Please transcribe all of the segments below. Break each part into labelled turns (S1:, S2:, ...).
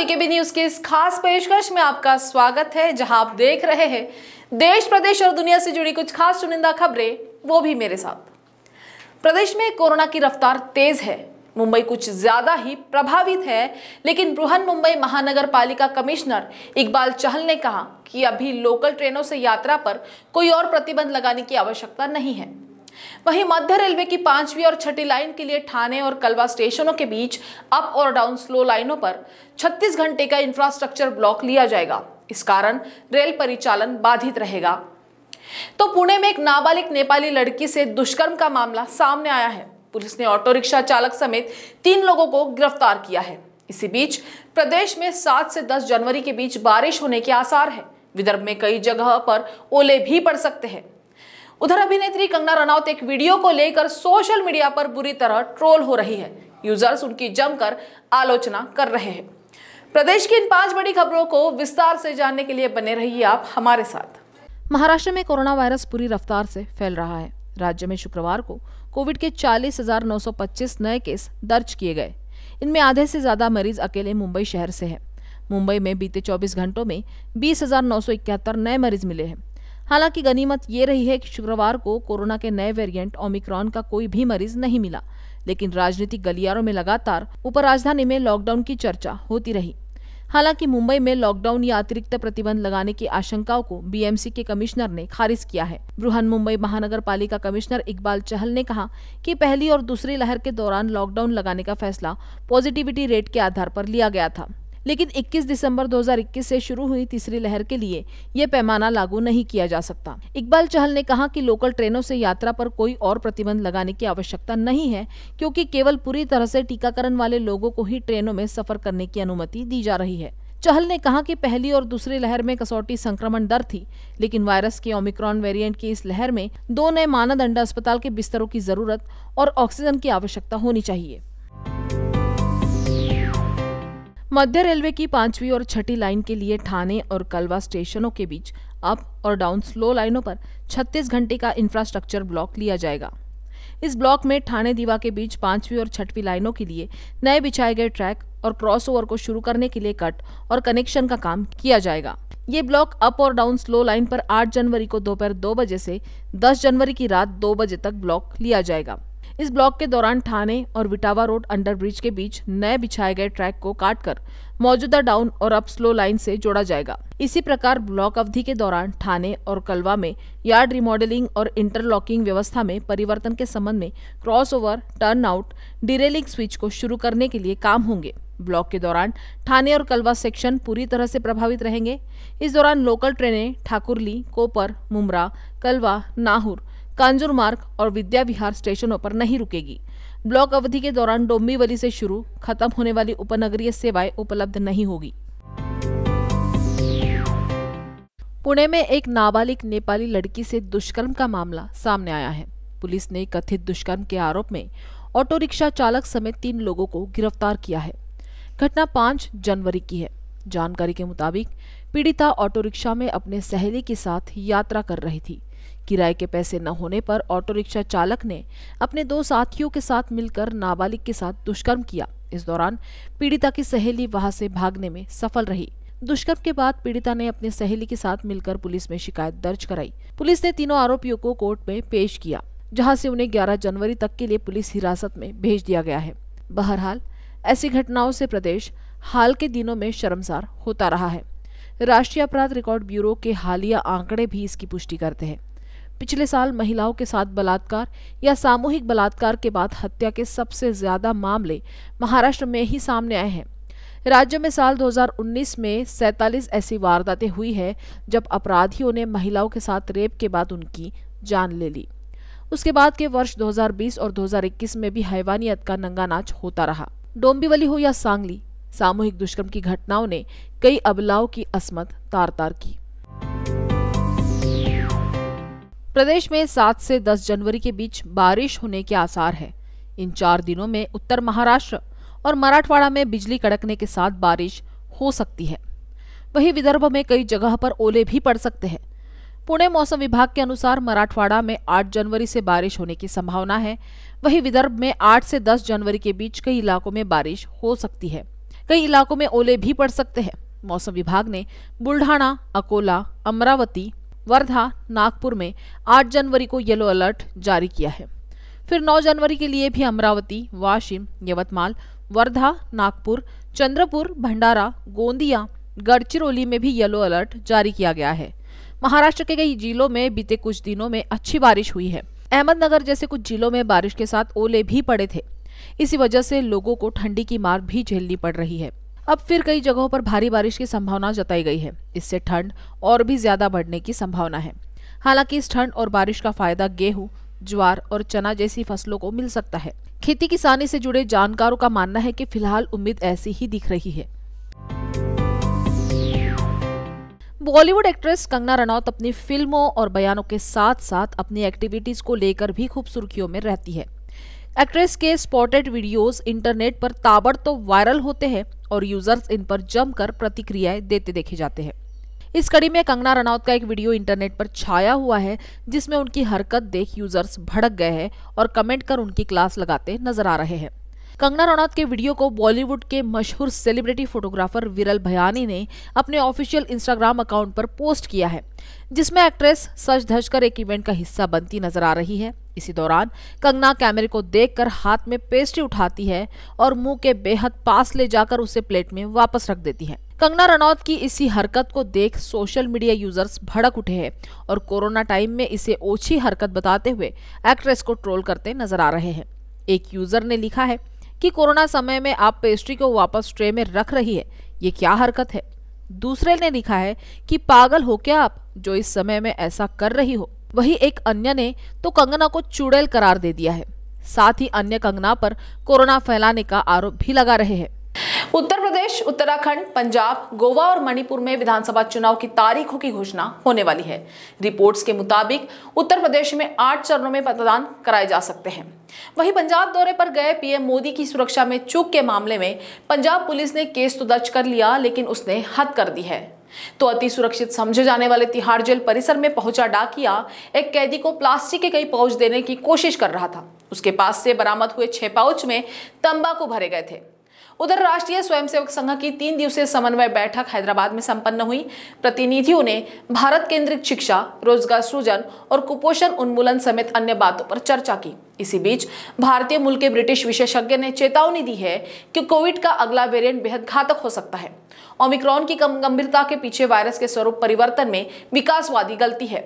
S1: BKB news के इस खास पेशकश में आपका स्वागत है जहां आप देख रहे हैं देश प्रदेश और दुनिया से जुड़ी कुछ खास चुनिंदा खबरें वो भी मेरे साथ प्रदेश में कोरोना की रफ्तार तेज है मुंबई कुछ ज्यादा ही प्रभावित है लेकिन बृहन मुंबई महानगर पालिका कमिश्नर इकबाल चहल ने कहा कि अभी लोकल ट्रेनों से यात्रा पर कोई और प्रतिबंध लगाने की आवश्यकता नहीं है वहीं मध्य रेलवे की पांचवी और छठी लाइन के लिए ठाणे और कलवा स्टेशनों के बीच अप और डाउन स्लो लाइनों पर 36 घंटे का इंफ्रास्ट्रक्चर ब्लॉक लिया जाएगा इस कारण रेल परिचालन बाधित रहेगा तो पुणे में एक नाबालिग नेपाली लड़की से दुष्कर्म का मामला सामने आया है पुलिस ने ऑटो रिक्शा चालक समेत तीन लोगों को गिरफ्तार किया है इसी बीच प्रदेश में सात से दस जनवरी के बीच बारिश होने के आसार है विदर्भ में कई जगह पर ओले भी पड़ सकते हैं उधर अभिनेत्री कंगना रनौत एक वीडियो को लेकर सोशल मीडिया पर बुरी तरह ट्रोल हो रही है यूजर्स उनकी जमकर आलोचना कर रहे हैं प्रदेश की इन पांच बड़ी खबरों को विस्तार से जानने के लिए बने रहिए आप हमारे साथ महाराष्ट्र में कोरोना वायरस पूरी रफ्तार से फैल रहा है राज्य में शुक्रवार को कोविड के 40,925 नए केस दर्ज किए गए इनमें आधे से ज्यादा मरीज अकेले मुंबई शहर से हैं मुंबई में बीते 24 घंटों में बीस नए मरीज मिले हैं हालांकि गनीमत ये रही है कि शुक्रवार को कोरोना के नए वेरिएंट ओमिक्रॉन का कोई भी मरीज नहीं मिला लेकिन राजनीतिक गलियारों में लगातार उपराजधानी में लॉकडाउन की चर्चा होती रही हालांकि मुंबई में लॉकडाउन या अतिरिक्त प्रतिबंध लगाने की आशंकाओं को बीएमसी के कमिश्नर ने खारिज किया है बृहन मुंबई महानगर पालिका कमिश्नर इकबाल चहल ने कहा कि पहली और दूसरी लहर के दौरान लॉकडाउन लगाने का फैसला पॉजिटिविटी रेट के आधार पर लिया गया था लेकिन 21 दिसंबर 2021 से शुरू हुई तीसरी लहर के लिए यह पैमाना लागू नहीं किया जा सकता इकबाल चहल ने कहा कि लोकल ट्रेनों से यात्रा पर कोई और प्रतिबंध लगाने की आवश्यकता नहीं है क्योंकि केवल पूरी तरह से टीकाकरण वाले लोगों को ही ट्रेनों में सफर करने की अनुमति दी जा रही है चहल ने कहा कि पहली और दूसरी लहर में कसौटी संक्रमण दर थी लेकिन वायरस के ओमिक्रॉन वेरिएंट की इस लहर में दो नए मानदंड अस्पताल के बिस्तरों की जरूरत और ऑक्सीजन की आवश्यकता होनी चाहिए मध्य रेलवे की पांचवी और छठी लाइन के लिए ठाणे और कलवा स्टेशनों के बीच अप और डाउन स्लो लाइनों पर 36 घंटे का इंफ्रास्ट्रक्चर ब्लॉक लिया जाएगा इस ब्लॉक में ठाणे दीवा के बीच पांचवी और छठवीं लाइनों के लिए नए बिछाए गए ट्रैक और क्रॉसओवर को शुरू करने के लिए कट और कनेक्शन का काम किया जाएगा ये ब्लॉक अप और डाउन स्लो लाइन पर 8 जनवरी को दोपहर दो बजे से 10 जनवरी की रात दो बजे तक ब्लॉक लिया जाएगा इस ब्लॉक के दौरान थाने और विटावा रोड अंडरब्रिज के बीच नए बिछाए गए ट्रैक को काटकर मौजूदा डाउन और अप स्लो लाइन से जोड़ा जाएगा इसी प्रकार ब्लॉक अवधि के दौरान थाने और कलवा में यार्ड रिमॉडलिंग और इंटरलॉकिंग व्यवस्था में परिवर्तन के संबंध में क्रॉसओवर टर्नआउट डिरेलिंग स्विच को शुरू करने के लिए काम होंगे ब्लॉक के दौरान थाने और कलवा सेक्शन पूरी तरह से प्रभावित रहेंगे इस दौरान लोकल ट्रेनें ठाकुरली कोपर मुमरा कलवा नाहूर कांजूर मार्ग और विद्या विहार स्टेशनों पर नहीं रुकेगी ब्लॉक अवधि के दौरान डोम्बीवली से शुरू खत्म होने वाली उपनगरीय सेवाएं उपलब्ध नहीं होगी पुणे में एक नाबालिग नेपाली लड़की से दुष्कर्म का मामला सामने आया है पुलिस ने कथित दुष्कर्म के आरोप में ऑटो रिक्शा चालक समेत तीन लोगों को गिरफ्तार किया है घटना पांच जनवरी की है जानकारी के मुताबिक पीड़िता ऑटो रिक्शा में अपने सहेली के साथ यात्रा कर रही थी किराए के पैसे न होने पर ऑटो रिक्शा चालक ने अपने दो साथियों के साथ मिलकर नाबालिग के साथ दुष्कर्म किया इस दौरान पीड़िता की सहेली वहां से भागने में सफल रही दुष्कर्म के बाद पीड़िता ने अपनी सहेली के साथ मिलकर पुलिस में शिकायत दर्ज कराई पुलिस ने तीनों आरोपियों को कोर्ट में पेश किया जहां से उन्हें 11 जनवरी तक के लिए पुलिस हिरासत में भेज दिया गया है बहरहाल ऐसी घटनाओं से प्रदेश हाल के दिनों में शर्मसार होता रहा है राष्ट्रीय अपराध रिकॉर्ड ब्यूरो के हालिया आंकड़े भी इसकी पुष्टि करते हैं पिछले साल महिलाओं के साथ बलात्कार या सामूहिक बलात्कार के बाद हत्या के सबसे ज्यादा मामले महाराष्ट्र में ही सामने आए हैं राज्य में साल 2019 में सैतालीस ऐसी वारदातें हुई है जब अपराधियों ने महिलाओं के साथ रेप के बाद उनकी जान ले ली उसके बाद के वर्ष 2020 और 2021 में भी हैवानियत का नंगा नाच होता रहा डोंबिवली हो या सांगली सामूहिक दुष्कर्म की घटनाओं ने कई अबलाओं की असमत तार तार की प्रदेश में सात से दस जनवरी के बीच बारिश होने के आसार है इन चार दिनों में उत्तर महाराष्ट्र और मराठवाड़ा में बिजली कड़कने के साथ बारिश हो सकती है वहीं विदर्भ में कई जगह पर ओले भी पड़ सकते हैं पुणे मौसम विभाग के अनुसार मराठवाड़ा में 8 जनवरी से बारिश होने की संभावना है वहीं विदर्भ में 8 से 10 जनवरी के बीच कई इलाकों में बारिश हो सकती है कई इलाकों में ओले भी पड़ सकते हैं मौसम विभाग ने बुल्ढाणा अकोला अमरावती वर्धा नागपुर में 8 जनवरी को येलो अलर्ट जारी किया है फिर 9 जनवरी के लिए भी अमरावती वाशिम यवतमाल वर्धा नागपुर चंद्रपुर भंडारा गोंदिया गढ़चिरौली में भी येलो अलर्ट जारी किया गया है महाराष्ट्र के कई जिलों में बीते कुछ दिनों में अच्छी बारिश हुई है अहमदनगर जैसे कुछ जिलों में बारिश के साथ ओले भी पड़े थे इसी वजह से लोगों को ठंडी की मार भी झेलनी पड़ रही है अब फिर कई जगहों पर भारी बारिश की संभावना जताई गई है इससे ठंड और भी ज्यादा बढ़ने की संभावना है हालांकि इस ठंड और बारिश का फायदा गेहूं ज्वार और चना जैसी फसलों को मिल सकता है खेती किसानी से जुड़े जानकारों का मानना है कि फिलहाल उम्मीद ऐसी ही दिख रही है बॉलीवुड एक्ट्रेस कंगना रनौत अपनी फिल्मों और बयानों के साथ साथ अपनी एक्टिविटीज को लेकर भी खूब सुर्खियों में रहती है एक्ट्रेस के स्पॉटेड वीडियोस इंटरनेट पर ताबड़तोब वायरल होते हैं और यूजर्स इन पर जमकर प्रतिक्रियाएं देते देखे जाते हैं इस कड़ी में कंगना रनौत का एक वीडियो इंटरनेट पर छाया हुआ है जिसमें उनकी हरकत देख यूजर्स भड़क गए हैं और कमेंट कर उनकी क्लास लगाते नजर आ रहे हैं कंगना रनौत के वीडियो को बॉलीवुड के मशहूर सेलिब्रिटी फोटोग्राफर विरल भयानी ने अपने ऑफिशियल इंस्टाग्राम अकाउंट पर पोस्ट किया है जिसमें एक्ट्रेस सच धज कर एक इवेंट का हिस्सा बनती नजर आ रही है इसी दौरान कंगना कैमरे को देखकर हाथ में पेस्ट्री उठाती है और मुंह के बेहद पास ले जाकर उसे प्लेट में वापस रख देती है कंगना रनौत की इसी हरकत को देख सोशल मीडिया यूजर्स भड़क उठे हैं और कोरोना टाइम में इसे ओछी हरकत बताते हुए एक्ट्रेस को ट्रोल करते नजर आ रहे हैं एक यूजर ने लिखा है कि कोरोना समय में आप पेस्ट्री को वापस ट्रे में रख रही है ये क्या हरकत है दूसरे ने लिखा है कि पागल हो क्या आप जो इस समय में ऐसा कर रही हो वही एक अन्य ने तो कंगना को चुड़ैल करार दे दिया है साथ ही अन्य कंगना पर कोरोना फैलाने का आरोप भी लगा रहे हैं उत्तर प्रदेश उत्तराखंड पंजाब गोवा और मणिपुर में विधानसभा चुनाव की तारीखों की घोषणा होने वाली है रिपोर्ट्स के मुताबिक उत्तर प्रदेश में आठ चरणों में मतदान कराए जा सकते हैं वहीं पंजाब दौरे पर गए पीएम मोदी की सुरक्षा में चूक के मामले में पंजाब पुलिस ने केस तो दर्ज कर लिया लेकिन उसने हद कर दी है तो अति सुरक्षित समझे जाने वाले तिहाड़ जेल परिसर में पहुंचा डाकिया एक कैदी को प्लास्टिक के कई पाउच देने की कोशिश कर रहा था उसके पास से बरामद हुए छह पाउच में तंबाकू भरे गए थे उधर राष्ट्रीय स्वयंसेवक संघ की तीन दिवसीय समन्वय बैठक हैदराबाद में संपन्न हुई प्रतिनिधियों ने भारत केंद्रित शिक्षा रोजगार सृजन और कुपोषण उन्मूलन समेत अन्य बातों पर चर्चा की इसी बीच भारतीय मूल के ब्रिटिश विशेषज्ञ ने चेतावनी दी है कि कोविड का अगला वेरिएंट बेहद घातक हो सकता है ओमिक्रॉन की कम गंभीरता के पीछे वायरस के स्वरूप परिवर्तन में विकासवादी गलती है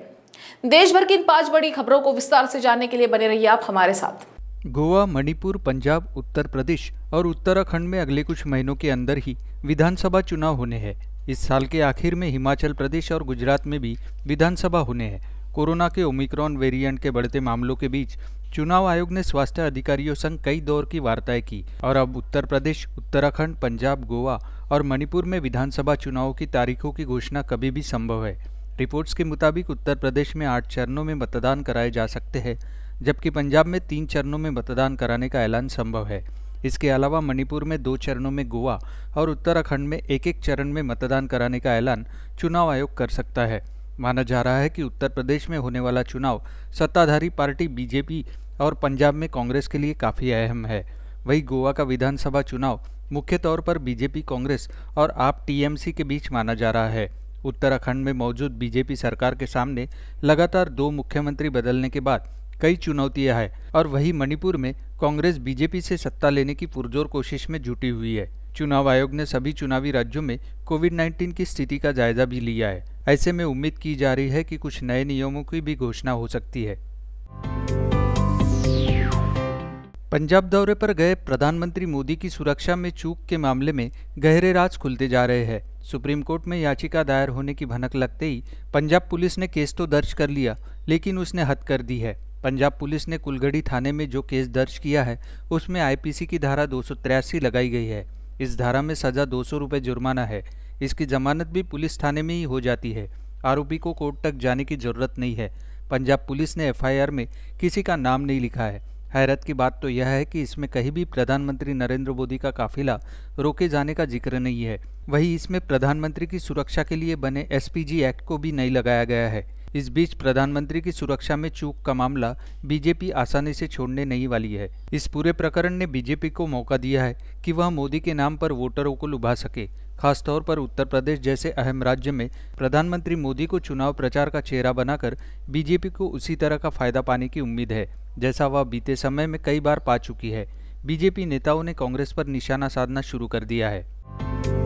S1: देश भर की इन पांच बड़ी खबरों को विस्तार से जानने के लिए बने रहिए आप हमारे साथ
S2: गोवा मणिपुर पंजाब उत्तर प्रदेश और उत्तराखंड में अगले कुछ महीनों के अंदर ही विधानसभा चुनाव होने हैं इस साल के आखिर में हिमाचल प्रदेश और गुजरात में भी विधानसभा होने हैं कोरोना के ओमिक्रॉन वेरिएंट के बढ़ते मामलों के बीच चुनाव आयोग ने स्वास्थ्य अधिकारियों संग कई दौर की वार्ताएं की और अब उत्तर प्रदेश उत्तराखंड पंजाब गोवा और मणिपुर में विधानसभा चुनावों की तारीखों की घोषणा कभी भी संभव है रिपोर्ट्स के मुताबिक उत्तर प्रदेश में आठ चरणों में मतदान कराए जा सकते हैं जबकि पंजाब में तीन चरणों में मतदान कराने का ऐलान संभव है इसके अलावा मणिपुर में दो चरणों में गोवा और उत्तराखंड में एक एक चरण में मतदान कराने का ऐलान चुनाव आयोग कर सकता है माना जा रहा है कि उत्तर प्रदेश में होने वाला चुनाव सत्ताधारी पार्टी बीजेपी और पंजाब में कांग्रेस के लिए काफ़ी अहम है वहीं गोवा का विधानसभा चुनाव मुख्य तौर पर बीजेपी कांग्रेस और आप टीएमसी के बीच माना जा रहा है उत्तराखंड में मौजूद बीजेपी सरकार के सामने लगातार दो मुख्यमंत्री बदलने के बाद कई चुनौतियां हैं और वही मणिपुर में कांग्रेस बीजेपी से सत्ता लेने की पुरजोर कोशिश में जुटी हुई है चुनाव आयोग ने सभी चुनावी राज्यों में कोविड 19 की स्थिति का जायजा भी लिया है ऐसे में उम्मीद की जा रही है कि कुछ नए नियमों की भी घोषणा हो सकती है पंजाब दौरे पर गए प्रधानमंत्री मोदी की सुरक्षा में चूक के मामले में गहरे राज खुलते जा रहे हैं सुप्रीम कोर्ट में याचिका दायर होने की भनक लगते ही पंजाब पुलिस ने केस तो दर्ज कर लिया लेकिन उसने हद कर दी है पंजाब पुलिस ने कुलगढ़ी थाने में जो केस दर्ज किया है उसमें आईपीसी की धारा दो लगाई गई है इस धारा में सज़ा दो सौ जुर्माना है इसकी जमानत भी पुलिस थाने में ही हो जाती है आरोपी को कोर्ट तक जाने की जरूरत नहीं है पंजाब पुलिस ने एफआईआर में किसी का नाम नहीं लिखा है हैरत की बात तो यह है कि इसमें कहीं भी प्रधानमंत्री नरेंद्र मोदी का काफिला रोके जाने का जिक्र नहीं है वहीं इसमें प्रधानमंत्री की सुरक्षा के लिए बने एसपीजी एक्ट को भी नहीं लगाया गया है इस बीच प्रधानमंत्री की सुरक्षा में चूक का मामला बीजेपी आसानी से छोड़ने नहीं वाली है इस पूरे प्रकरण ने बीजेपी को मौका दिया है कि वह मोदी के नाम पर वोटरों को लुभा सके खासतौर पर उत्तर प्रदेश जैसे अहम राज्य में प्रधानमंत्री मोदी को चुनाव प्रचार का चेहरा बनाकर बीजेपी को उसी तरह का फायदा पाने की उम्मीद है जैसा वह बीते समय में कई बार पा चुकी है बीजेपी नेताओं ने कांग्रेस पर निशाना साधना शुरू कर दिया है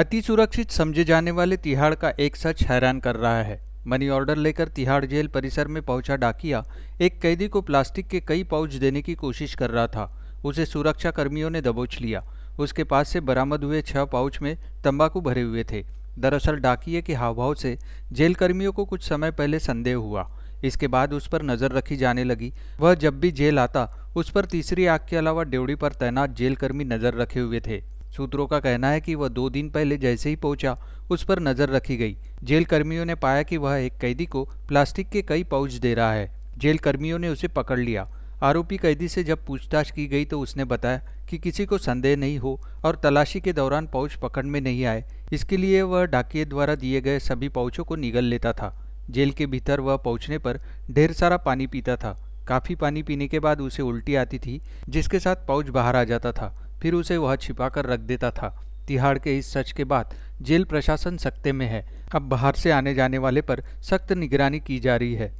S2: अति सुरक्षित समझे जाने वाले तिहाड़ का एक सच हैरान कर रहा है मनी ऑर्डर लेकर तिहाड़ जेल परिसर में पहुंचा डाकिया एक कैदी को प्लास्टिक के कई पाउच देने की कोशिश कर रहा था उसे सुरक्षा कर्मियों ने दबोच लिया उसके पास से बरामद हुए छह पाउच में तंबाकू भरे हुए थे दरअसल डाकिए के हावभाव से जेल कर्मियों को कुछ समय पहले संदेह हुआ इसके बाद उस पर नज़र रखी जाने लगी वह जब भी जेल आता उस पर तीसरी आग के अलावा ड्योड़ी पर तैनात जेलकर्मी नज़र रखे हुए थे सूत्रों का कहना है कि वह दो दिन पहले जैसे ही पहुंचा उस पर नजर रखी गई जेल कर्मियों ने पाया कि वह एक कैदी को प्लास्टिक के कई पाउच दे रहा है जेल कर्मियों ने उसे पकड़ लिया आरोपी कैदी से जब पूछताछ की गई तो उसने बताया कि किसी को संदेह नहीं हो और तलाशी के दौरान पाउच पकड़ में नहीं आए इसके लिए वह डाकिए द्वारा दिए गए सभी पाउचों को निगल लेता था जेल के भीतर वह पहुंचने पर ढेर सारा पानी पीता था काफ़ी पानी पीने के बाद उसे उल्टी आती थी जिसके साथ पाउच बाहर आ जाता था फिर उसे वह छिपा कर रख देता था तिहाड़ के इस सच के बाद जेल प्रशासन सख्ते में है अब बाहर से आने जाने वाले पर सख्त निगरानी की जा रही है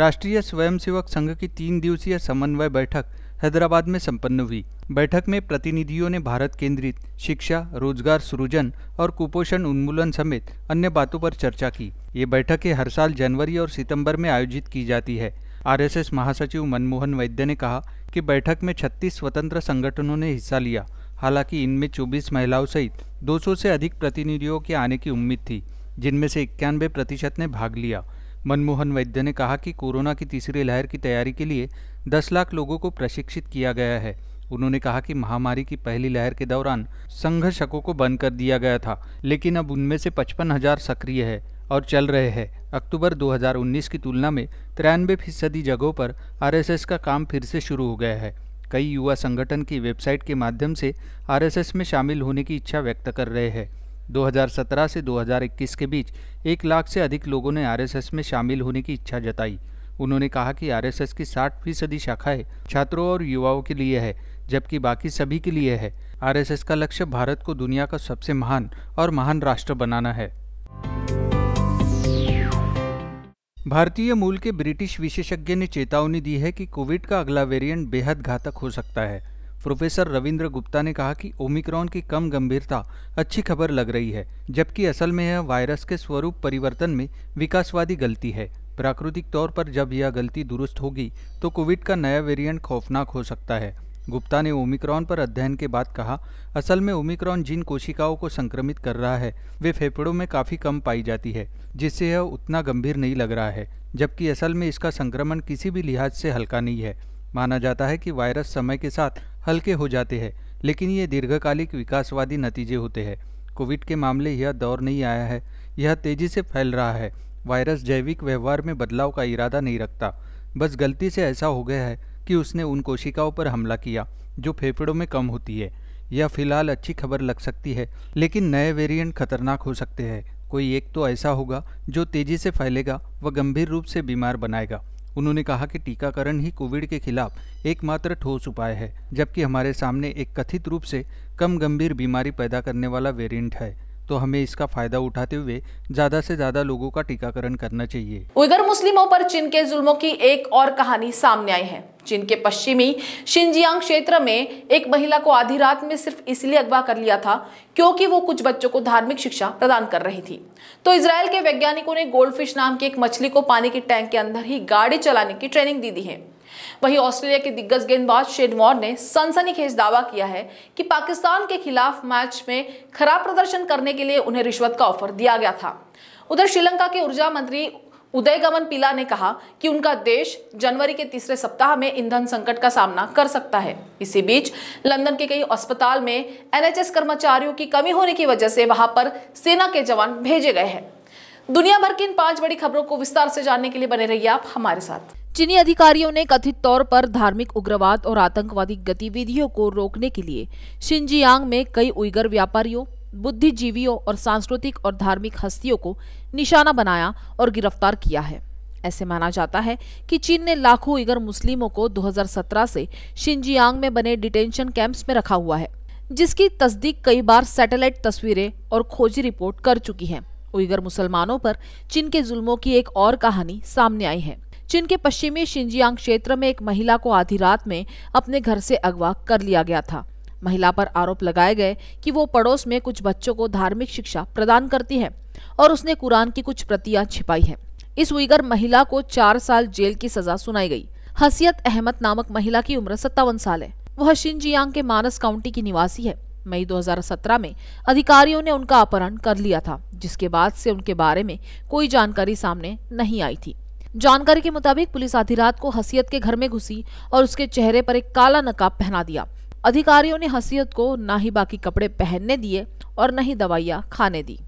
S2: राष्ट्रीय स्वयंसेवक संघ की तीन दिवसीय समन्वय बैठक हैदराबाद में संपन्न हुई बैठक में प्रतिनिधियों ने भारत केंद्रित शिक्षा रोजगार सृजन और कुपोषण उन्मूलन समेत अन्य बातों पर चर्चा की ये बैठकें हर साल जनवरी और सितंबर में आयोजित की जाती है आरएसएस महासचिव मनमोहन वैद्य ने कहा कि बैठक में 36 स्वतंत्र संगठनों ने हिस्सा लिया हालांकि इनमें 24 महिलाओं सहित 200 से अधिक प्रतिनिधियों के आने की उम्मीद थी जिनमें से इक्यानवे प्रतिशत ने भाग लिया मनमोहन वैद्य ने कहा कि कोरोना की तीसरी लहर की तैयारी के लिए 10 लाख लोगों को प्रशिक्षित किया गया है उन्होंने कहा कि महामारी की पहली लहर के दौरान संघर्षकों को बंद कर दिया गया था लेकिन अब उनमें से पचपन हजार सक्रिय है और चल रहे हैं अक्टूबर 2019 की तुलना में तिरानवे फीसदी जगहों पर आरएसएस का काम फिर से शुरू हो गया है कई युवा संगठन की वेबसाइट के माध्यम से आरएसएस में शामिल होने की इच्छा व्यक्त कर रहे हैं 2017 से 2021 के बीच एक लाख से अधिक लोगों ने आरएसएस में शामिल होने की इच्छा जताई उन्होंने कहा कि आरएसएस की 60 फीसदी शाखाएं छात्रों और युवाओं के लिए है जबकि बाकी सभी के लिए है आरएसएस का लक्ष्य भारत को दुनिया का सबसे महान और महान राष्ट्र बनाना है भारतीय मूल के ब्रिटिश विशेषज्ञ ने चेतावनी दी है कि कोविड का अगला वेरिएंट बेहद घातक हो सकता है प्रोफेसर रविंद्र गुप्ता ने कहा कि ओमिक्रॉन की कम गंभीरता अच्छी खबर लग रही है जबकि असल में यह वायरस के स्वरूप परिवर्तन में विकासवादी गलती है प्राकृतिक तौर पर जब यह गलती दुरुस्त होगी तो कोविड का नया वेरिएंट खौफनाक हो सकता है गुप्ता ने ओमिक्रॉन पर अध्ययन के बाद कहा असल में ओमिक्रॉन जिन कोशिकाओं को संक्रमित कर रहा है वे फेफड़ों में काफ़ी कम पाई जाती है जिससे यह उतना गंभीर नहीं लग रहा है जबकि असल में इसका संक्रमण किसी भी लिहाज से हल्का नहीं है माना जाता है कि वायरस समय के साथ हल्के हो जाते हैं लेकिन ये दीर्घकालिक विकासवादी नतीजे होते हैं कोविड के मामले यह दौर नहीं आया है यह तेजी से फैल रहा है वायरस जैविक व्यवहार में बदलाव का इरादा नहीं रखता बस गलती से ऐसा हो गया है कि उसने उन कोशिकाओं पर हमला किया जो फेफड़ों में कम होती है यह फिलहाल अच्छी खबर लग सकती है लेकिन नए वेरिएंट खतरनाक हो सकते हैं कोई एक तो ऐसा होगा जो तेजी से फैलेगा व गंभीर रूप से बीमार बनाएगा उन्होंने कहा कि टीकाकरण ही कोविड के खिलाफ एकमात्र ठोस उपाय है जबकि हमारे सामने एक कथित रूप से कम गंभीर बीमारी पैदा करने वाला वेरिएंट है तो हमें इसका फायदा उठाते हुए ज्यादा से ज्यादा लोगों का टीकाकरण करना चाहिए
S1: उइगर मुस्लिमों पर चीन के जुल्मों की एक और कहानी सामने आई है चीन के पश्चिमी शिंजियांग क्षेत्र में एक महिला को आधी रात में सिर्फ इसलिए अगवा कर लिया था क्योंकि वो कुछ बच्चों को धार्मिक शिक्षा प्रदान कर रही थी तो इसराइल के वैज्ञानिकों ने गोल्डफिश नाम की एक मछली को पानी की टैंक के अंदर ही गाड़ी चलाने की ट्रेनिंग दी दी है वहीं ऑस्ट्रेलिया के दिग्गज गेंदबाज शेन वॉर्न ने सनसनीखेज दावा किया है कि पाकिस्तान के खिलाफ मैच में खराब प्रदर्शन करने के लिए उन्हें रिश्वत का ऑफर दिया गया था उधर श्रीलंका के ऊर्जा मंत्री उदयगमन पिला ने कहा कि उनका देश जनवरी के तीसरे सप्ताह में ईंधन संकट का सामना कर सकता है इसी बीच लंदन के कई अस्पताल में एनएचएस कर्मचारियों की कमी होने की वजह से वहां पर सेना के जवान भेजे गए हैं दुनिया भर की इन पांच बड़ी खबरों को विस्तार से जानने के लिए बने रहिए आप हमारे साथ चीनी अधिकारियों ने कथित तौर पर धार्मिक उग्रवाद और आतंकवादी गतिविधियों को रोकने के लिए शिंजियांग में कई उइगर व्यापारियों बुद्धिजीवियों और सांस्कृतिक और धार्मिक हस्तियों को निशाना बनाया और गिरफ्तार किया है ऐसे माना जाता है कि चीन ने लाखों उइगर मुस्लिमों को 2017 से शिंजियांग में बने डिटेंशन कैंप्स में रखा हुआ है जिसकी तस्दीक कई बार सैटेलाइट तस्वीरें और खोजी रिपोर्ट कर चुकी है उइगर मुसलमानों पर चीन के जुल्मों की एक और कहानी सामने आई है चीन के पश्चिमी शिंजियांग क्षेत्र में एक महिला को आधी रात में अपने घर से अगवा कर लिया गया था महिला पर आरोप लगाए गए कि वो पड़ोस में कुछ बच्चों को धार्मिक शिक्षा प्रदान करती है और उसने कुरान की कुछ प्रतियां छिपाई है इस उइगर महिला को चार साल जेल की सजा सुनाई गई हसियत अहमद नामक महिला की उम्र सत्तावन साल है वह शिंजियांग के मानस काउंटी की निवासी है मई 2017 में अधिकारियों ने उनका अपहरण कर लिया था जिसके बाद से उनके बारे में कोई जानकारी सामने नहीं आई थी जानकारी के मुताबिक पुलिस आधी रात को हसीयत के घर में घुसी और उसके चेहरे पर एक काला नकाब पहना दिया अधिकारियों ने हसीयत को न ही बाकी कपड़े पहनने दिए और न ही दवाइयाँ खाने दी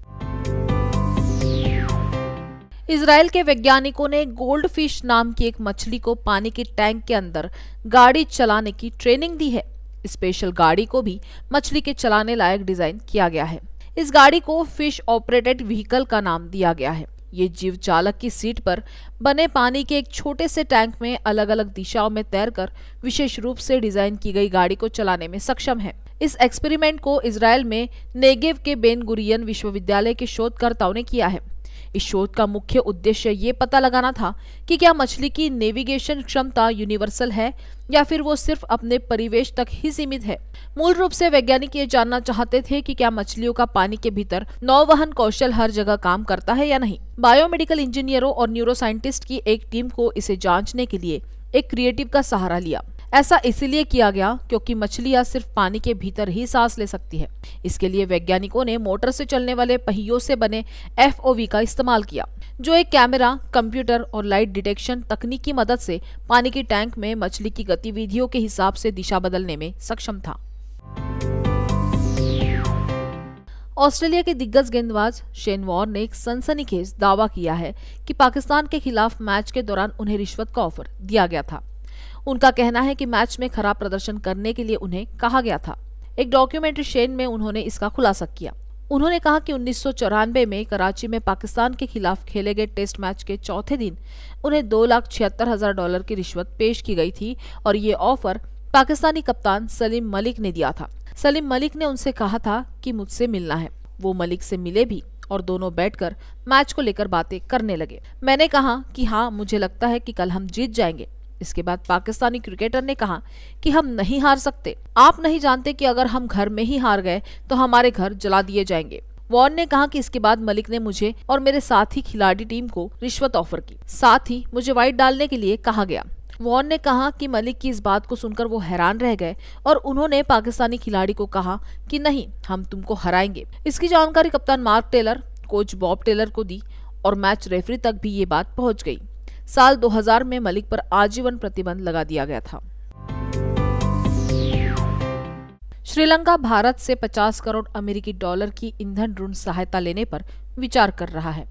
S1: इसराइल के वैज्ञानिकों ने गोल्ड फिश नाम की एक मछली को पानी के टैंक के अंदर गाड़ी चलाने की ट्रेनिंग दी है स्पेशल गाड़ी को भी मछली के चलाने लायक डिजाइन किया गया है इस गाड़ी को फिश ऑपरेटेड व्हीकल का नाम दिया गया है ये जीव चालक की सीट पर बने पानी के एक छोटे से टैंक में अलग अलग दिशाओं में तैरकर विशेष रूप से डिजाइन की गई गाड़ी को चलाने में सक्षम है इस एक्सपेरिमेंट को इसराइल में नेगेव के बेन गुरियन विश्वविद्यालय के शोधकर्ताओं ने किया है इस शोध का मुख्य उद्देश्य ये पता लगाना था कि क्या मछली की नेविगेशन क्षमता यूनिवर्सल है या फिर वो सिर्फ अपने परिवेश तक ही सीमित है मूल रूप से वैज्ञानिक ये जानना चाहते थे कि क्या मछलियों का पानी के भीतर नौवहन कौशल हर जगह काम करता है या नहीं बायोमेडिकल इंजीनियरों और न्यूरोसाइंटिस्ट की एक टीम को इसे जांचने के लिए एक क्रिएटिव का सहारा लिया ऐसा इसलिए किया गया क्योंकि मछलियां सिर्फ पानी के भीतर ही सांस ले सकती है इसके लिए वैज्ञानिकों ने मोटर से चलने वाले पहियों से बने एफ का इस्तेमाल किया जो एक कैमरा कंप्यूटर और लाइट डिटेक्शन तकनीक की मदद से पानी की टैंक में मछली की गतिविधियों के हिसाब से दिशा बदलने में सक्षम था ऑस्ट्रेलिया के दिग्गज गेंदबाज शेन वॉर ने एक सनसनीखेज दावा किया है कि पाकिस्तान के खिलाफ मैच के दौरान उन्हें रिश्वत का ऑफर दिया गया था उनका कहना है कि मैच में खराब प्रदर्शन करने के लिए उन्हें कहा गया था एक डॉक्यूमेंट्री शेन में उन्होंने इसका खुलासा किया उन्होंने कहा कि उन्नीस में कराची में पाकिस्तान के खिलाफ खेले गए टेस्ट मैच के चौथे दिन उन्हें दो लाख छिहत्तर हजार डॉलर की रिश्वत पेश की गई थी और ये ऑफर पाकिस्तानी कप्तान सलीम मलिक ने दिया था सलीम मलिक ने उनसे कहा था कि मुझसे मिलना है वो मलिक से मिले भी और दोनों बैठकर मैच को लेकर बातें करने लगे मैंने कहा कि हाँ मुझे लगता है कि कल हम जीत जाएंगे इसके बाद पाकिस्तानी क्रिकेटर ने कहा कि हम नहीं हार सकते आप नहीं जानते कि अगर हम घर में ही हार गए तो हमारे घर जला दिए जाएंगे वॉर्न ने कहा कि इसके बाद मलिक ने मुझे और मेरे साथ ही खिलाड़ी टीम को रिश्वत ऑफर की साथ ही मुझे वाइट डालने के लिए कहा गया वॉर्न ने कहा कि मलिक की इस बात को सुनकर वो हैरान रह गए और उन्होंने पाकिस्तानी खिलाड़ी को कहा कि नहीं हम तुमको हराएंगे इसकी जानकारी कप्तान Mark Taylor coach Bob Taylor को दी और मैच रेफरी तक भी ये बात पहुंच गई साल 2000 में मलिक पर आजीवन प्रतिबंध लगा दिया गया था श्रीलंका भारत से 50 करोड़ अमेरिकी डॉलर की ईंधन ऋण सहायता लेने पर विचार कर रहा है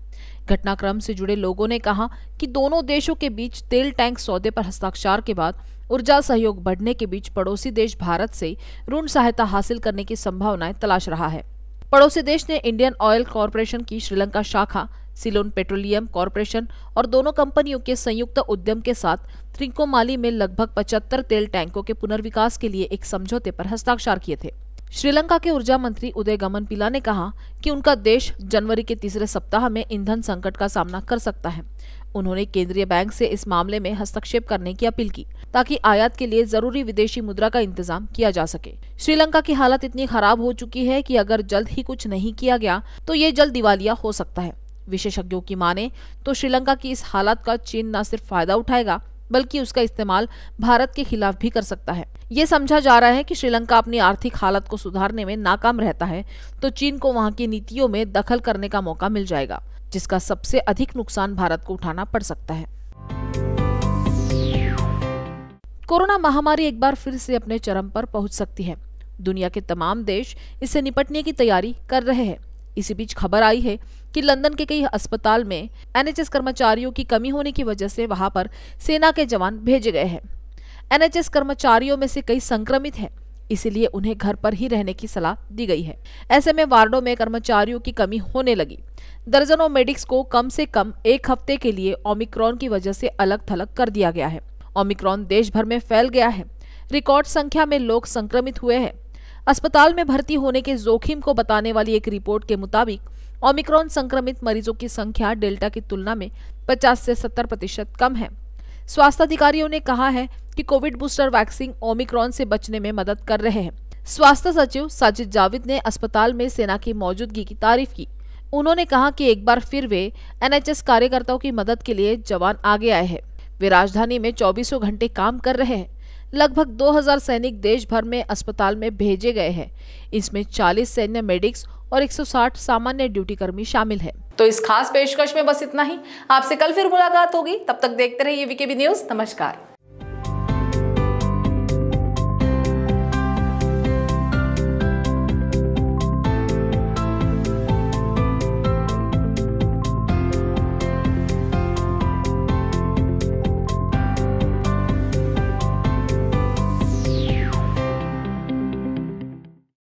S1: घटनाक्रम से जुड़े लोगों ने कहा कि दोनों देशों के बीच तेल टैंक सौदे पर हस्ताक्षर के बाद ऊर्जा सहयोग बढ़ने के बीच पड़ोसी देश भारत से ऋण सहायता हासिल करने की संभावनाएं तलाश रहा है पड़ोसी देश ने इंडियन ऑयल कॉरपोरेशन की श्रीलंका शाखा सिलोन पेट्रोलियम कॉरपोरेशन और दोनों कंपनियों के संयुक्त उद्यम के साथ त्रिकोमाली में लगभग पचहत्तर तेल टैंकों के पुनर्विकास के लिए एक समझौते पर हस्ताक्षर किए थे श्रीलंका के ऊर्जा मंत्री उदय गमन पिला ने कहा कि उनका देश जनवरी के तीसरे सप्ताह में ईंधन संकट का सामना कर सकता है उन्होंने केंद्रीय बैंक से इस मामले में हस्तक्षेप करने की अपील की ताकि आयात के लिए जरूरी विदेशी मुद्रा का इंतजाम किया जा सके श्रीलंका की हालत इतनी खराब हो चुकी है कि अगर जल्द ही कुछ नहीं किया गया तो ये जल्द दिवालिया हो सकता है विशेषज्ञों की माने तो श्रीलंका की इस हालत का चीन न सिर्फ फायदा उठाएगा बल्कि उसका इस्तेमाल भारत के खिलाफ भी कर सकता है ये समझा जा रहा है कि श्रीलंका अपनी आर्थिक हालत को सुधारने में नाकाम रहता है तो चीन को वहाँ की नीतियों में दखल करने का मौका मिल जाएगा जिसका सबसे अधिक नुकसान भारत को उठाना पड़ सकता है कोरोना महामारी एक बार फिर से अपने चरम पर पहुंच सकती है दुनिया के तमाम देश इससे निपटने की तैयारी कर रहे हैं इसी बीच खबर आई है कि लंदन के कई अस्पताल में एनएचएस कर्मचारियों की कमी होने की वजह से वहां पर सेना के जवान भेजे गए हैं एनएचएस कर्मचारियों में से कई संक्रमित हैं इसीलिए उन्हें घर पर ही रहने की सलाह दी गई है ऐसे में वार्डों में कर्मचारियों की कमी होने लगी दर्जनों मेडिक्स को कम से कम एक हफ्ते के लिए ओमिक्रॉन की वजह से अलग थलग कर दिया गया है ओमिक्रॉन देश भर में फैल गया है रिकॉर्ड संख्या में लोग संक्रमित हुए हैं अस्पताल में भर्ती होने के जोखिम को बताने वाली एक रिपोर्ट के मुताबिक ओमिक्रॉन संक्रमित मरीजों की संख्या डेल्टा की तुलना में 50 से 70 प्रतिशत कम है स्वास्थ्य अधिकारियों ने कहा है कि कोविड बूस्टर वैक्सीन ओमिक्रॉन से बचने में मदद कर रहे हैं स्वास्थ्य सचिव साजिद जावेद ने अस्पताल में सेना की मौजूदगी की तारीफ की उन्होंने कहा कि एक बार फिर वे एनएचएस कार्यकर्ताओं की मदद के लिए जवान आगे आए हैं वे राजधानी में चौबीसों घंटे काम कर रहे हैं लगभग 2000 सैनिक देश भर में अस्पताल में भेजे गए हैं इसमें 40 सैन्य मेडिक्स और 160 सामान्य ड्यूटी कर्मी शामिल है तो इस खास पेशकश में बस इतना ही आपसे कल फिर मुलाकात होगी तब तक देखते रहिए वीकेबी न्यूज नमस्कार